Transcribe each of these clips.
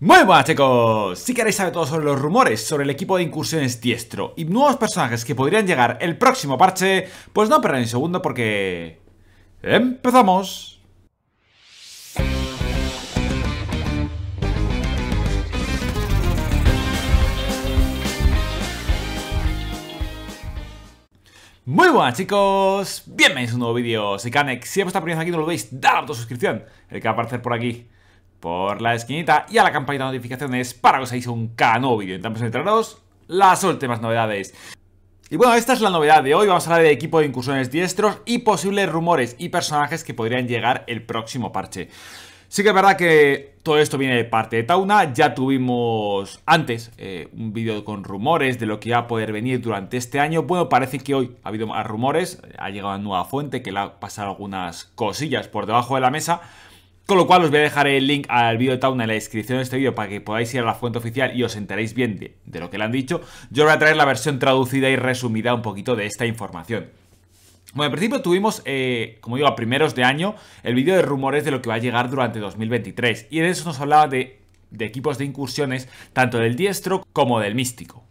Muy buenas chicos, si queréis saber todo sobre los rumores sobre el equipo de incursiones diestro y nuevos personajes que podrían llegar el próximo parche, pues no perdáis un segundo porque... ¡Empezamos! Muy buenas chicos, bienvenidos a un nuevo vídeo, soy Canex. si es vuestro primera vez aquí no lo veis, dale a la suscripción, el que va a aparecer por aquí por la esquinita y a la campanita de notificaciones para que os hagáis un cano vídeo. Intentamos entraros las últimas novedades. Y bueno, esta es la novedad de hoy, vamos a hablar de equipo de incursiones diestros y posibles rumores y personajes que podrían llegar el próximo parche. Sí que es verdad que todo esto viene de parte de Tauna, ya tuvimos antes eh, un vídeo con rumores de lo que va a poder venir durante este año. Bueno, parece que hoy ha habido más rumores, ha llegado una nueva fuente que le ha pasado algunas cosillas por debajo de la mesa, con lo cual os voy a dejar el link al video de Tauna en la descripción de este vídeo para que podáis ir a la fuente oficial y os enteréis bien de, lo que le han dicho. Yo voy a traer la versión traducida y resumida un poquito de esta información. Bueno, en principio tuvimos, eh, como digo, a primeros de año, el vídeo de rumores de lo que va a llegar durante 2023. Y en eso nos hablaba de, equipos de incursiones, tanto del diestro como del místico.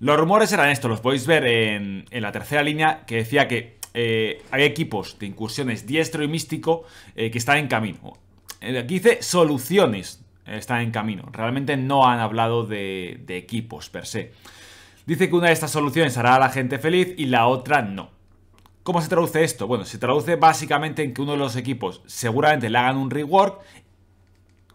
Los rumores eran estos, los podéis ver en, en la tercera línea, que decía que eh, hay equipos de incursiones diestro y místico eh, que están en camino. Eh, aquí dice soluciones están en camino. Realmente no han hablado de, de equipos per se. Dice que una de estas soluciones hará a la gente feliz y la otra no. ¿Cómo se traduce esto? Bueno, se traduce básicamente en que uno de los equipos seguramente le hagan un rework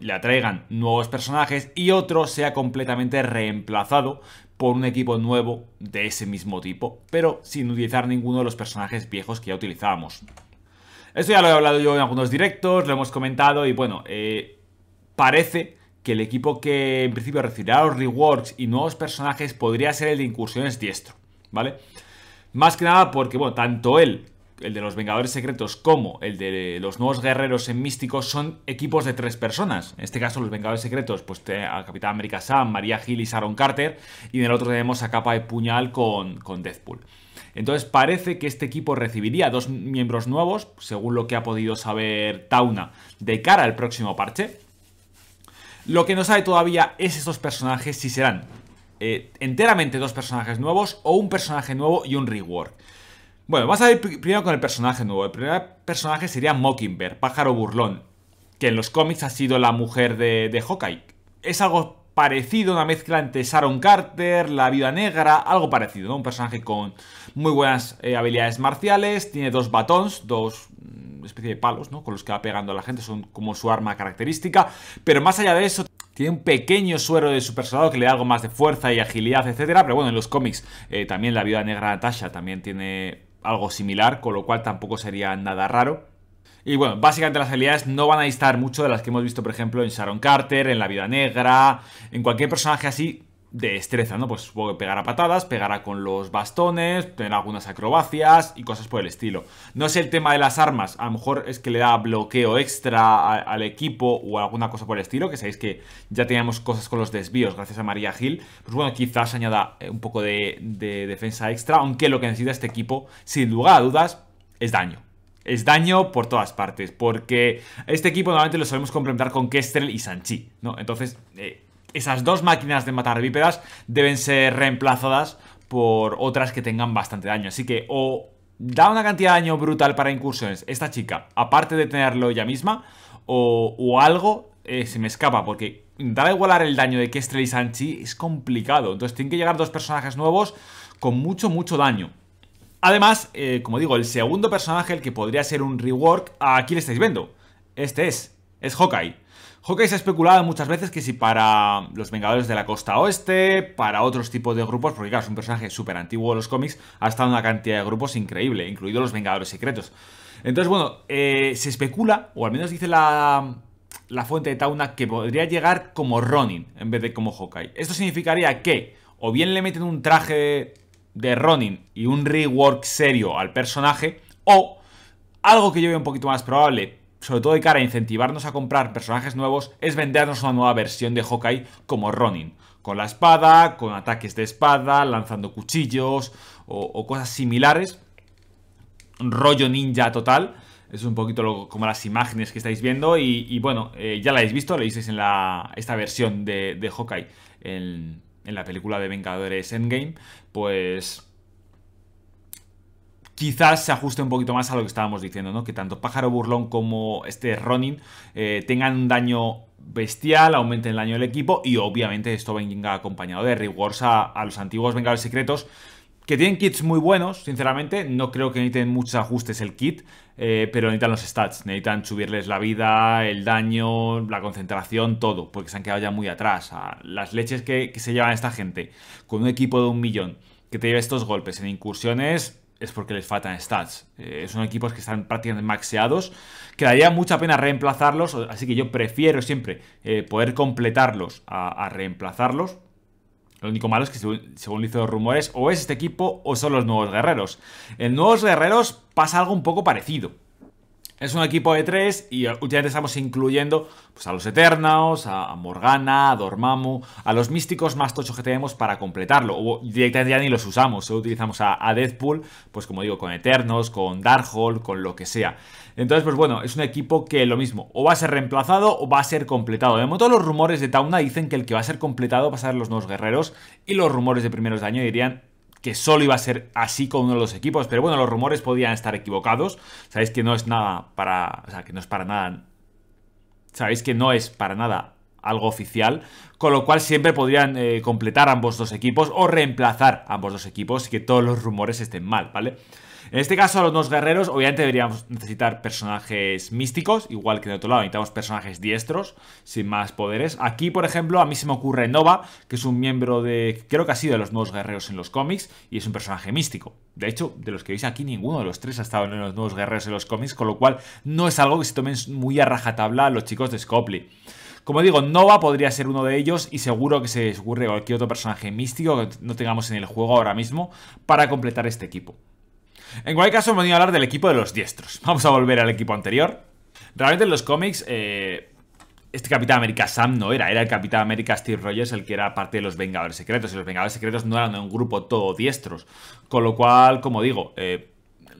le atraigan nuevos personajes y otro sea completamente reemplazado por un equipo nuevo de ese mismo tipo, pero sin utilizar ninguno de los personajes viejos que ya utilizábamos. Esto ya lo he hablado yo en algunos directos, lo hemos comentado y bueno, eh, parece que el equipo que en principio recibirá los rewards y nuevos personajes podría ser el de incursiones diestro, ¿vale? Más que nada porque, bueno, tanto él el de los Vengadores Secretos como el de los nuevos guerreros en Místico son equipos de tres personas. En este caso, los Vengadores Secretos, pues a Capitán América Sam, María Gil y Sharon Carter. Y en el otro tenemos a Capa de Puñal con, Deathpool. Entonces parece que este equipo recibiría dos miembros nuevos, según lo que ha podido saber Tauna, de cara al próximo parche. Lo que no sabe todavía es estos personajes si serán eh, enteramente dos personajes nuevos o un personaje nuevo y un rework. Bueno, vamos a ir primero con el personaje nuevo. El primer personaje sería Mockingbird, pájaro burlón, que en los cómics ha sido la mujer de, Hawkeye. Es algo parecido, una mezcla entre Sharon Carter, la viuda negra, algo parecido, ¿no? Un personaje con muy buenas eh, habilidades marciales, tiene dos batons, dos mm, especie de palos, ¿no? Con los que va pegando a la gente, son como su arma característica, pero más allá de eso... Tiene un pequeño suero de supersoldado que le da algo más de fuerza y agilidad, etcétera. Pero bueno, en los cómics eh, también la viuda negra Natasha también tiene algo similar, con lo cual tampoco sería nada raro. Y bueno, básicamente las habilidades no van a distar mucho de las que hemos visto, por ejemplo, en Sharon Carter, en La Vida Negra, en cualquier personaje así de destreza, ¿no? Pues supongo que pegará patadas, pegará con los bastones, tener algunas acrobacias y cosas por el estilo. No es el tema de las armas, a lo mejor es que le da bloqueo extra al equipo o alguna cosa por el estilo, que sabéis que ya teníamos cosas con los desvíos gracias a María Gil. Pues bueno, quizás añada eh, un poco de, defensa extra, aunque lo que necesita este equipo, sin lugar a dudas, es daño. Es daño por todas partes, porque este equipo normalmente lo sabemos complementar con Kestrel y Sanchi, ¿no? Entonces, eh, esas dos máquinas de matar víperas deben ser reemplazadas por otras que tengan bastante daño. Así que o da una cantidad de daño brutal para incursiones esta chica, aparte de tenerlo ella misma, o, algo eh, se me escapa, porque dar a igualar el daño de Kestrel y Sanchi es complicado. Entonces tienen que llegar dos personajes nuevos con mucho, mucho daño. Además, eh, como digo, el segundo personaje, el que podría ser un rework, aquí le estáis viendo. Este es, es Hawkeye. Hawkeye se ha especulado muchas veces que si para los Vengadores de la Costa Oeste, para otros tipos de grupos, porque claro, es un personaje súper antiguo de los cómics, ha estado en una cantidad de grupos increíble, incluidos los Vengadores Secretos. Entonces, bueno, eh, se especula, o al menos dice la, la fuente de Tauna, que podría llegar como Ronin en vez de como Hawkeye. Esto significaría que o bien le meten un traje de Ronin y un rework serio al personaje, o algo que yo veo un poquito más probable, sobre todo de cara a incentivarnos a comprar personajes nuevos, es vendernos una nueva versión de Hawkeye como Ronin. Con la espada, con ataques de espada, lanzando cuchillos o, cosas similares. rollo ninja total. Es un poquito como las imágenes que estáis viendo. Y, bueno, eh, ya la habéis visto, la en la, esta versión de, de Hawkeye en, en la película de Vengadores Endgame. Pues quizás se ajuste un poquito más a lo que estábamos diciendo, ¿no? Que tanto Pájaro Burlón como este Ronin eh, tengan un daño bestial, aumenten el daño del equipo y obviamente esto venga acompañado de rewards a, los antiguos Vengadores Secretos que tienen kits muy buenos, sinceramente. No creo que necesiten muchos ajustes el kit, eh, pero necesitan los stats. Necesitan subirles la vida, el daño, la concentración, todo, porque se han quedado ya muy atrás. las leches que, que se llevan esta gente con un equipo de un millón que te lleve estos golpes en incursiones, es porque les faltan stats. Eh, son equipos que están prácticamente maxeados. Quedaría mucha pena reemplazarlos, así que yo prefiero siempre eh, poder completarlos a, reemplazarlos. Lo único malo es que, según, hizo los rumores, o es este equipo o son los nuevos guerreros. En nuevos guerreros pasa algo un poco parecido. Es un equipo de tres y últimamente estamos incluyendo pues, a los Eternos, a Morgana, a Dormammu, a los místicos más tochos que tenemos para completarlo. O directamente ya ni los usamos, utilizamos a, a Deadpool, pues como digo, con Eternos, con Darkhold, con lo que sea. Entonces, pues bueno, es un equipo que lo mismo, o va a ser reemplazado o va a ser completado. De momento los rumores de Tauna dicen que el que va a ser completado va a ser los nuevos guerreros y los rumores de primeros de dirían que solo iba a ser así con uno de los equipos, pero bueno, los rumores podían estar equivocados. Sabéis que no es nada para. O sea, que no es para nada. Sabéis que no es para nada algo oficial, con lo cual siempre podrían eh, completar ambos dos equipos o reemplazar ambos dos equipos y que todos los rumores estén mal, ¿vale? En este caso, a los nuevos guerreros, obviamente deberíamos necesitar personajes místicos, igual que de otro lado necesitamos personajes diestros, sin más poderes. Aquí, por ejemplo, a mí se me ocurre Nova, que es un miembro de, creo que ha sido de los nuevos guerreros en los cómics, y es un personaje místico. De hecho, de los que veis aquí, ninguno de los tres ha estado en los nuevos guerreros en los cómics, con lo cual no es algo que se tomen muy a rajatabla los chicos de Scopely. Como digo, Nova podría ser uno de ellos y seguro que se ocurre cualquier otro personaje místico que no tengamos en el juego ahora mismo para completar este equipo. En cualquier caso, hemos venido a hablar del equipo de los diestros. Vamos a volver al equipo anterior. Realmente en los cómics, eh, este Capitán América Sam no era, era el Capitán América Steve Rogers el que era parte de los Vengadores Secretos, y los Vengadores Secretos no eran un grupo todo diestros. Con lo cual, como digo, eh,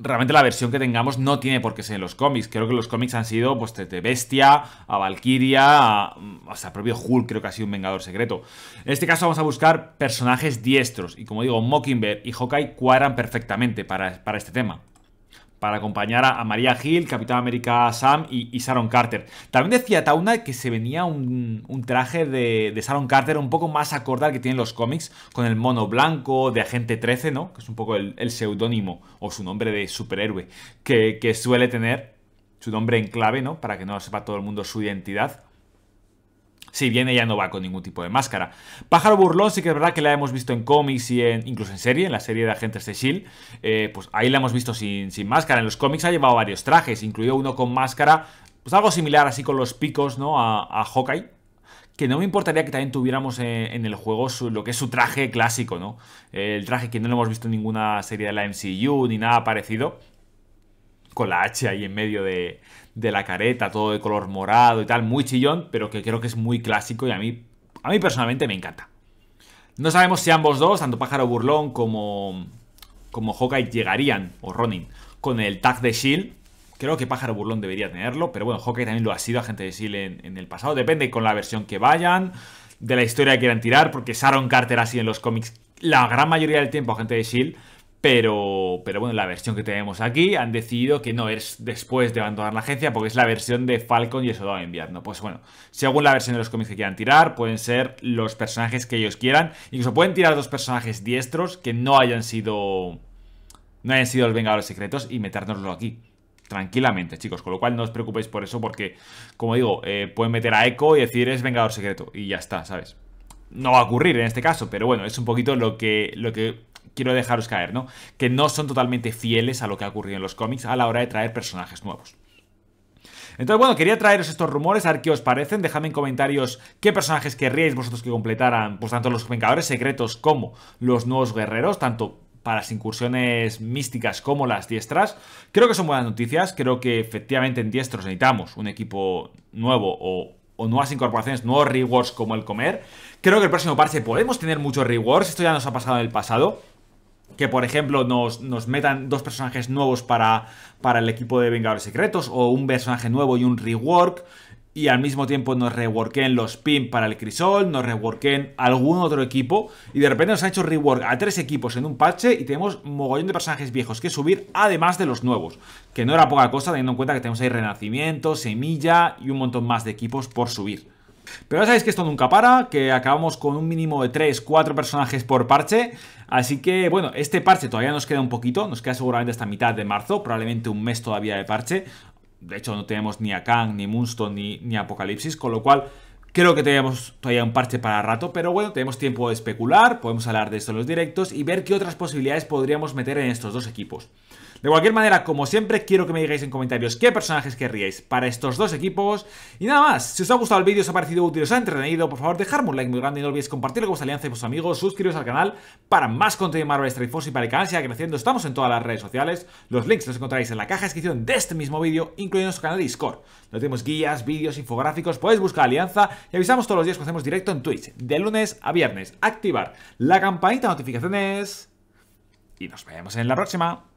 realmente la versión que tengamos no tiene por qué ser en los cómics. Creo que los cómics han sido, pues, desde Bestia, a Valkyria, a, mm, hasta el propio Hulk, creo que ha sido un Vengador secreto. En este caso vamos a buscar personajes diestros, y como digo, Mockingbird y Hawkeye cuadran perfectamente para, para este tema para acompañar a, María Gil, Capitán América Sam y, Sharon Carter. También decía Tauna que se venía un, traje de, de, Sharon Carter un poco más acorde al que tienen los cómics, con el mono blanco de Agente 13, ¿no? Que es un poco el, seudónimo o su nombre de superhéroe que, que suele tener, su nombre en clave, ¿no? Para que no sepa todo el mundo su identidad si viene ya no va con ningún tipo de máscara. Pájaro Burlón sí que es verdad que la hemos visto en cómics y en, incluso en serie, en la serie de Agentes de S.H.I.E.L.D. Eh, pues ahí la hemos visto sin, máscara. En los cómics ha llevado varios trajes, incluido uno con máscara, pues algo similar así con los picos, ¿no? A, Hawkeye que no me importaría que también tuviéramos eh, en, el juego lo que es su traje clásico, ¿no? El traje que no lo hemos visto en ninguna serie de la MCU ni nada parecido con la H ahí en medio de, la careta, todo de color morado y tal, muy chillón, pero que creo que es muy clásico y a mí, a mí personalmente me encanta. No sabemos si ambos dos, tanto Pájaro Burlón como, como Hawkeye, llegarían, o Ronin, con el tag de Shield. Creo que Pájaro Burlón debería tenerlo, pero bueno, Hawkeye también lo ha sido gente de Shield en, en el pasado. Depende con la versión que vayan, de la historia que quieran tirar, porque Sharon Carter ha sido en los cómics la gran mayoría del tiempo agente de Shield. Pero, pero bueno, la versión que tenemos aquí han decidido que no es después de abandonar la agencia porque es la versión de Falcon y eso va a enviar, ¿no? Pues bueno, según la versión de los cómics que quieran tirar, pueden ser los personajes que ellos quieran. Incluso pueden tirar dos personajes diestros que no hayan sido... No hayan sido los Vengadores Secretos y metérnoslo aquí tranquilamente, chicos. Con lo cual no os preocupéis por eso porque, como digo, eh, pueden meter a Echo y decir es Vengador Secreto y ya está, ¿sabes? No va a ocurrir en este caso, pero bueno, es un poquito lo que, lo que quiero dejaros caer, ¿no? Que no son totalmente fieles a lo que ha ocurrido en los cómics a la hora de traer personajes nuevos. Entonces, bueno, quería traeros estos rumores, a ver qué os parecen. Dejadme en comentarios qué personajes querríais vosotros que completaran, pues tanto los Vengadores Secretos como los nuevos guerreros, tanto para las incursiones místicas como las diestras. Creo que son buenas noticias, creo que efectivamente en diestros necesitamos un equipo nuevo o nuevas incorporaciones, nuevos rewards como el comer. Creo que el próximo parche podemos tener muchos rewards, esto ya nos ha pasado en el pasado que por ejemplo nos, metan dos personajes nuevos para, para el equipo de Vengadores Secretos o un personaje nuevo y un rework y al mismo tiempo nos reworken los pin para el crisol, nos reworken algún otro equipo y de repente nos ha hecho rework a tres equipos en un parche y tenemos mogollón de personajes viejos que subir además de los nuevos, que no era poca cosa teniendo en cuenta que tenemos ahí Renacimiento, Semilla y un montón más de equipos por subir. Pero ya sabéis que esto nunca para, que acabamos con un mínimo de 3, 4 personajes por parche. Así que, bueno, este parche todavía nos queda un poquito, nos queda seguramente hasta mitad de marzo, probablemente un mes todavía de parche. De hecho, no tenemos ni a Kang, ni Moonstone, ni, ni Apocalipsis, con lo cual Creo que tenemos todavía un parche para rato, pero bueno, tenemos tiempo de especular, podemos hablar de esto en los directos y ver qué otras posibilidades podríamos meter en estos dos equipos. De cualquier manera, como siempre, quiero que me digáis en comentarios qué personajes querríais para estos dos equipos. Y nada más, si os ha gustado el vídeo, os ha parecido útil, os ha entretenido, por favor dejadme un like muy grande y no olvidéis compartirlo con vuestra alianza y vuestros amigos. Suscribiros al canal para más contenido de Marvel Strike Force y para el canal siga creciendo. Estamos en todas las redes sociales. Los links los encontráis en la caja de descripción de este mismo vídeo, incluyendo nuestro canal de Discord. Donde tenemos guías, vídeos, infográficos. Podéis buscar alianza y avisamos todos los días que hacemos directo en Twitch, de lunes a viernes. Activar la campanita de notificaciones y nos vemos en la próxima.